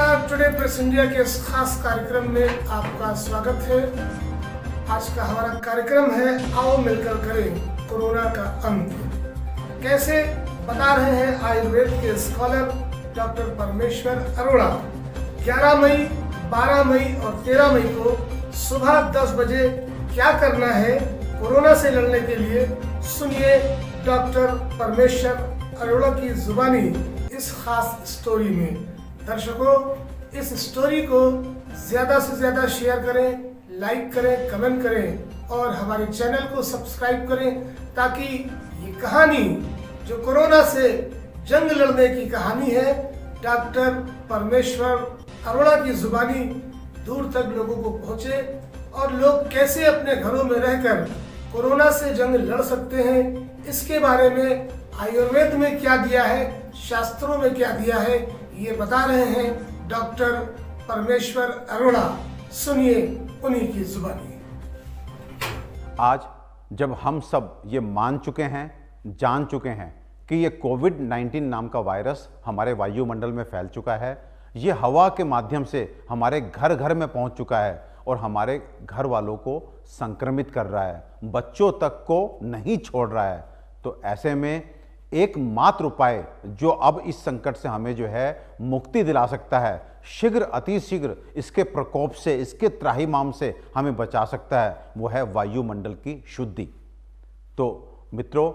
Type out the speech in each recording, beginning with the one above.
नमस्कार today press India के इस खास कार्यक्रम में आपका स्वागत है आज का हमारा कार्यक्रम है आओ मिलकर करें कोरोना का अंत कैसे बता रहे हैं आयुर्वेद के स्कॉलर डॉक्टर परमेश्वर अरोड़ा 11 मई 12 मई और 13 मई को सुबह 10 बजे क्या करना है कोरोना से लड़ने के लिए सुनिए डॉक्टर परमेश्वर अरोड़ा की जुबानी इस खास स्टोरी में दर्शकों इस स्टोरी को ज़्यादा से ज़्यादा शेयर करें लाइक करें कमेंट करें और हमारे चैनल को सब्सक्राइब करें ताकि ये कहानी जो कोरोना से जंग लड़ने की कहानी है डॉक्टर परमेश्वर अरोड़ा की जुबानी दूर तक लोगों को पहुंचे और लोग कैसे अपने घरों में रहकर कोरोना से जंग लड़ सकते हैं इसके बारे में आयुर्वेद में क्या दिया है शास्त्रों में क्या दिया है ये बता रहे हैं डॉक्टर परमेश्वर अरोड़ा सुनिए उन्हीं की जुबानी आज जब हम सब ये मान चुके हैं जान चुके हैं कि ये कोविड 19 नाम का वायरस हमारे वायुमंडल में फैल चुका है ये हवा के माध्यम से हमारे घर घर में पहुंच चुका है और हमारे घर वालों को संक्रमित कर रहा है बच्चों तक को नहीं छोड़ रहा है तो ऐसे में एकमात्र उपाय जो अब इस संकट से हमें जो है मुक्ति दिला सकता है शीघ्र अतिशीघ्र इसके प्रकोप से इसके त्राहीमाम से हमें बचा सकता है वो है वायुमंडल की शुद्धि तो मित्रों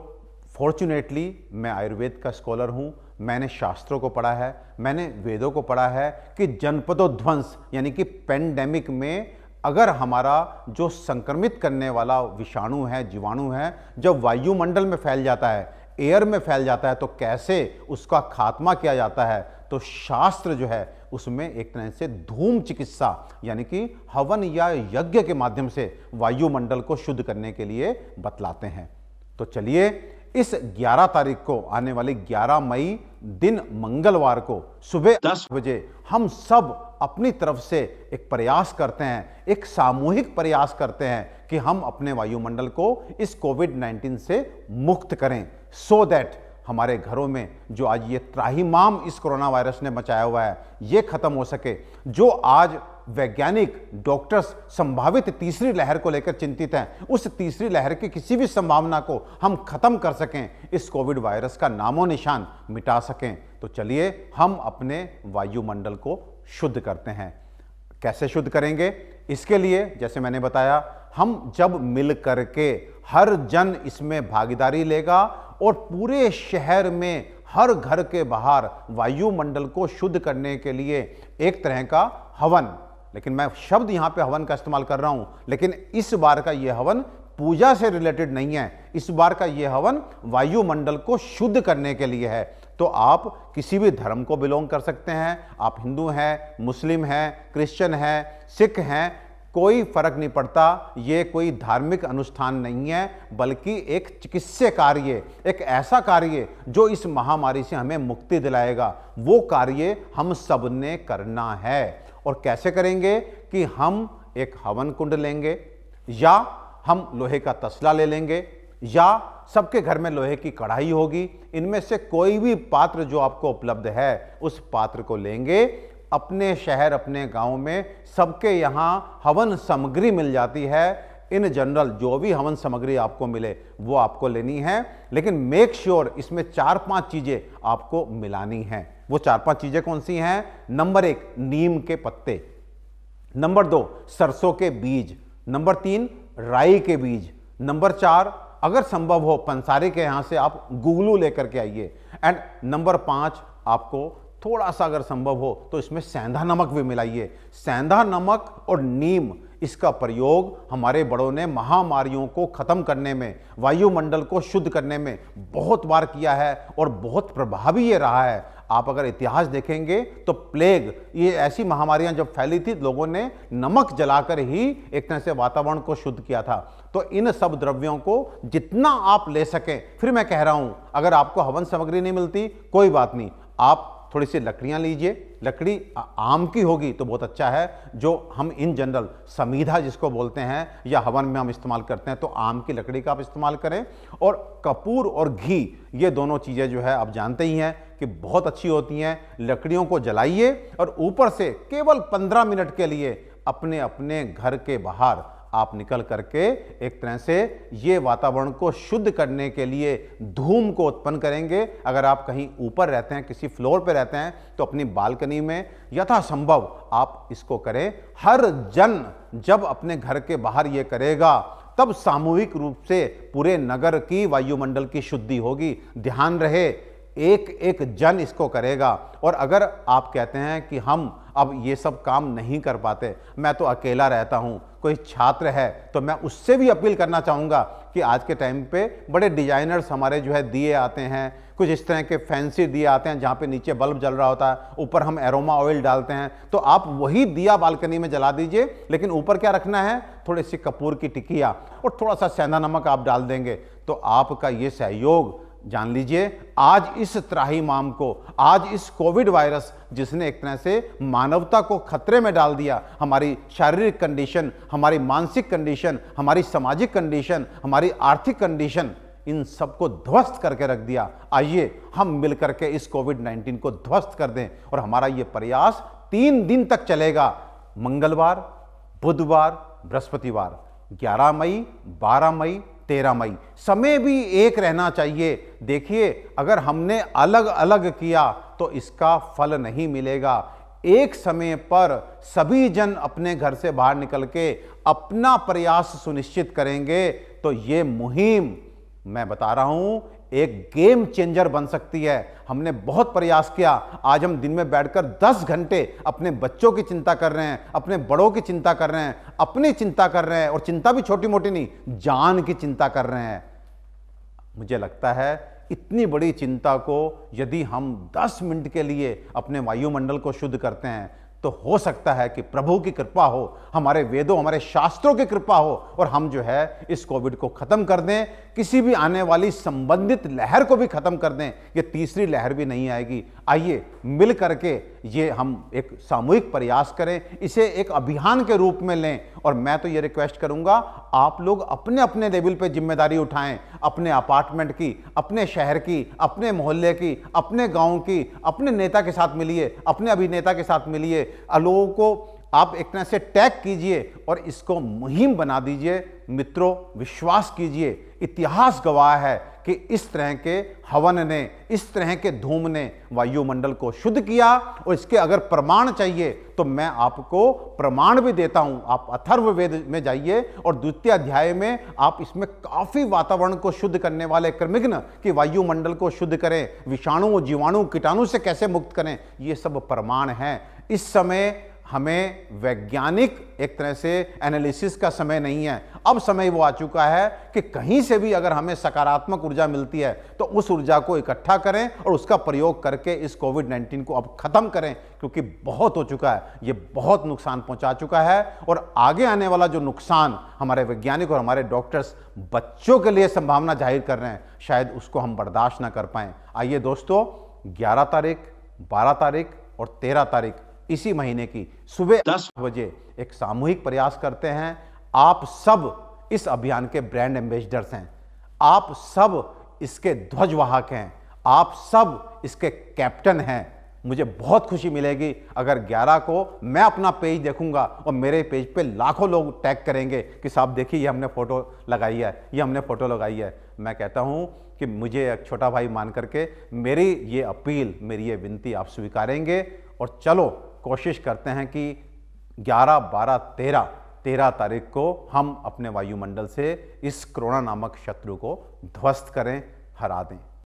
फॉर्चुनेटली मैं आयुर्वेद का स्कॉलर हूँ मैंने शास्त्रों को पढ़ा है मैंने वेदों को पढ़ा है कि जनपदोध्वंस यानी कि पेंडेमिक में अगर हमारा जो संक्रमित करने वाला विषाणु है जीवाणु है जब वायुमंडल में फैल जाता है एयर में फैल जाता है तो कैसे उसका खात्मा किया जाता है तो शास्त्र जो है उसमें एक तरह से धूम चिकित्सा यानी कि हवन या यज्ञ के माध्यम से वायुमंडल को शुद्ध करने के लिए बतलाते हैं तो चलिए इस 11 तारीख को आने वाले 11 मई दिन मंगलवार को सुबह 10 बजे हम सब अपनी तरफ से एक प्रयास करते हैं एक सामूहिक प्रयास करते हैं कि हम अपने वायुमंडल को इस कोविड 19 से मुक्त करें सो so दैट हमारे घरों में जो आज ये त्राहीमाम इस कोरोना वायरस ने मचाया हुआ है ये ख़त्म हो सके जो आज वैज्ञानिक डॉक्टर्स संभावित तीसरी लहर को लेकर चिंतित हैं उस तीसरी लहर की किसी भी संभावना को हम खत्म कर सकें इस कोविड वायरस का नामो निशान मिटा सकें तो चलिए हम अपने वायुमंडल को शुद्ध करते हैं कैसे शुद्ध करेंगे इसके लिए जैसे मैंने बताया हम जब मिल करके हर जन इसमें भागीदारी लेगा और पूरे शहर में हर घर के बाहर वायुमंडल को शुद्ध करने के लिए एक तरह का हवन लेकिन मैं शब्द यहाँ पे हवन का इस्तेमाल कर रहा हूं लेकिन इस बार का यह हवन पूजा से रिलेटेड नहीं है इस बार का यह हवन वायुमंडल को शुद्ध करने के लिए है तो आप किसी भी धर्म को बिलोंग कर सकते हैं आप हिंदू हैं मुस्लिम हैं क्रिश्चियन हैं सिख हैं कोई फर्क नहीं पड़ता ये कोई धार्मिक अनुष्ठान नहीं है बल्कि एक चिकित्सा कार्य एक ऐसा कार्य जो इस महामारी से हमें मुक्ति दिलाएगा वो कार्य हम सब ने करना है और कैसे करेंगे कि हम एक हवन कुंड लेंगे या हम लोहे का तसला ले लेंगे या सबके घर में लोहे की कढ़ाई होगी इनमें से कोई भी पात्र जो आपको उपलब्ध है उस पात्र को लेंगे अपने शहर अपने गांव में सबके यहाँ हवन सामग्री मिल जाती है इन जनरल जो भी हवन सामग्री आपको मिले वो आपको लेनी है लेकिन मेक श्योर sure इसमें चार पांच चीज़ें आपको मिलानी हैं वो चार पांच चीज़ें कौन सी हैं नंबर एक नीम के पत्ते नंबर दो सरसों के बीज नंबर तीन राई के बीज नंबर चार अगर संभव हो पंसारी के यहाँ से आप गुगलू लेकर के आइए एंड नंबर पाँच आपको थोड़ा सा अगर संभव हो तो इसमें सेंधा नमक भी मिलाइए सेंधा नमक और नीम इसका प्रयोग हमारे बड़ों ने महामारियों को ख़त्म करने में वायुमंडल को शुद्ध करने में बहुत बार किया है और बहुत प्रभावी ये रहा है आप अगर इतिहास देखेंगे तो प्लेग ये ऐसी महामारियां जब फैली थी लोगों ने नमक जलाकर ही एक तरह से वातावरण को शुद्ध किया था तो इन सब द्रव्यों को जितना आप ले सकें फिर मैं कह रहा हूं अगर आपको हवन सामग्री नहीं मिलती कोई बात नहीं आप थोड़ी सी लकड़ियाँ लीजिए लकड़ी आम की होगी तो बहुत अच्छा है जो हम इन जनरल समीधा जिसको बोलते हैं या हवन में हम इस्तेमाल करते हैं तो आम की लकड़ी का आप इस्तेमाल करें और कपूर और घी ये दोनों चीज़ें जो है आप जानते ही हैं कि बहुत अच्छी होती हैं लकड़ियों को जलाइए और ऊपर से केवल पंद्रह मिनट के लिए अपने अपने घर के बाहर आप निकल करके एक तरह से ये वातावरण को शुद्ध करने के लिए धूम को उत्पन्न करेंगे अगर आप कहीं ऊपर रहते हैं किसी फ्लोर पर रहते हैं तो अपनी बालकनी में यथासंभव आप इसको करें हर जन जब अपने घर के बाहर ये करेगा तब सामूहिक रूप से पूरे नगर की वायुमंडल की शुद्धि होगी ध्यान रहे एक एक जन इसको करेगा और अगर आप कहते हैं कि हम अब ये सब काम नहीं कर पाते मैं तो अकेला रहता हूँ कोई छात्र है तो मैं उससे भी अपील करना चाहूँगा कि आज के टाइम पे बड़े डिजाइनर्स हमारे जो है दिए आते हैं कुछ इस तरह के फैंसी दिए आते हैं जहाँ पे नीचे बल्ब जल रहा होता है ऊपर हम एरोमा ऑयल डालते हैं तो आप वही दिया बालकनी में जला दीजिए लेकिन ऊपर क्या रखना है थोड़ी सी कपूर की टिकिया और थोड़ा सा सेंधा नमक आप डाल देंगे तो आपका ये सहयोग जान लीजिए आज इस त्राही माम को आज इस कोविड वायरस जिसने एक तरह से मानवता को खतरे में डाल दिया हमारी शारीरिक कंडीशन हमारी मानसिक कंडीशन हमारी सामाजिक कंडीशन हमारी आर्थिक कंडीशन इन सबको ध्वस्त करके रख दिया आइए हम मिलकर के इस कोविड 19 को ध्वस्त कर दें और हमारा ये प्रयास तीन दिन तक चलेगा मंगलवार बुधवार बृहस्पतिवार 11 मई 12 मई तेरह मई समय भी एक रहना चाहिए देखिए अगर हमने अलग अलग किया तो इसका फल नहीं मिलेगा एक समय पर सभी जन अपने घर से बाहर निकल के अपना प्रयास सुनिश्चित करेंगे तो ये मुहिम मैं बता रहा हूं एक गेम चेंजर बन सकती है हमने बहुत प्रयास किया आज हम दिन में बैठकर 10 घंटे अपने बच्चों की चिंता कर रहे हैं अपने बड़ों की चिंता कर रहे हैं अपनी चिंता कर रहे हैं और चिंता भी छोटी मोटी नहीं जान की चिंता कर रहे हैं मुझे लगता है इतनी बड़ी चिंता को यदि हम 10 मिनट के लिए अपने वायुमंडल को शुद्ध करते हैं तो हो सकता है कि प्रभु की कृपा हो हमारे वेदों हमारे शास्त्रों की कृपा हो और हम जो है इस कोविड को ख़त्म कर दें किसी भी आने वाली संबंधित लहर को भी ख़त्म कर दें ये तीसरी लहर भी नहीं आएगी आइए मिल करके ये हम एक सामूहिक प्रयास करें इसे एक अभियान के रूप में लें और मैं तो ये रिक्वेस्ट करूंगा आप लोग अपने अपने लेवल पे जिम्मेदारी उठाएं अपने अपार्टमेंट की अपने शहर की अपने मोहल्ले की अपने गांव की अपने नेता के साथ मिलिए अपने अभिनेता के साथ मिलिए लोगों को आप एक तरह से टैग कीजिए और इसको मुहिम बना दीजिए मित्रों विश्वास कीजिए इतिहास गवाह है कि इस तरह के हवन ने इस तरह के धूम ने वायुमंडल को शुद्ध किया और इसके अगर प्रमाण चाहिए तो मैं आपको प्रमाण भी देता हूं आप अथर्व वेद में जाइए और द्वितीय अध्याय में आप इसमें काफ़ी वातावरण को शुद्ध करने वाले क्रमिघ्न कि वायुमंडल को शुद्ध करें विषाणु जीवाणु कीटाणु से कैसे मुक्त करें यह सब प्रमाण है इस समय हमें वैज्ञानिक एक तरह से एनालिसिस का समय नहीं है अब समय वो आ चुका है कि कहीं से भी अगर हमें सकारात्मक ऊर्जा मिलती है तो उस ऊर्जा को इकट्ठा करें और उसका प्रयोग करके इस कोविड 19 को अब ख़त्म करें क्योंकि बहुत हो चुका है ये बहुत नुकसान पहुंचा चुका है और आगे आने वाला जो नुकसान हमारे वैज्ञानिक और हमारे डॉक्टर्स बच्चों के लिए संभावना जाहिर कर रहे हैं शायद उसको हम बर्दाश्त ना कर पाए आइए दोस्तों ग्यारह तारीख बारह तारीख और तेरह तारीख इसी महीने की सुबह दस बजे एक सामूहिक प्रयास करते हैं आप सब इस अभियान के ब्रांड एम्बेसडर्स हैं आप सब इसके ध्वजवाहक हैं आप सब इसके कैप्टन हैं मुझे बहुत खुशी मिलेगी अगर 11 को मैं अपना पेज देखूंगा और मेरे पेज पे लाखों लोग टैग करेंगे कि साहब देखिए ये हमने फ़ोटो लगाई है ये हमने फ़ोटो लगाई है मैं कहता हूं कि मुझे एक छोटा भाई मान करके मेरी ये अपील मेरी ये विनती आप स्वीकारेंगे और चलो कोशिश करते हैं कि 11, 12, 13, 13 तारीख को हम अपने वायुमंडल से इस कोरोना नामक शत्रु को ध्वस्त करें हरा दें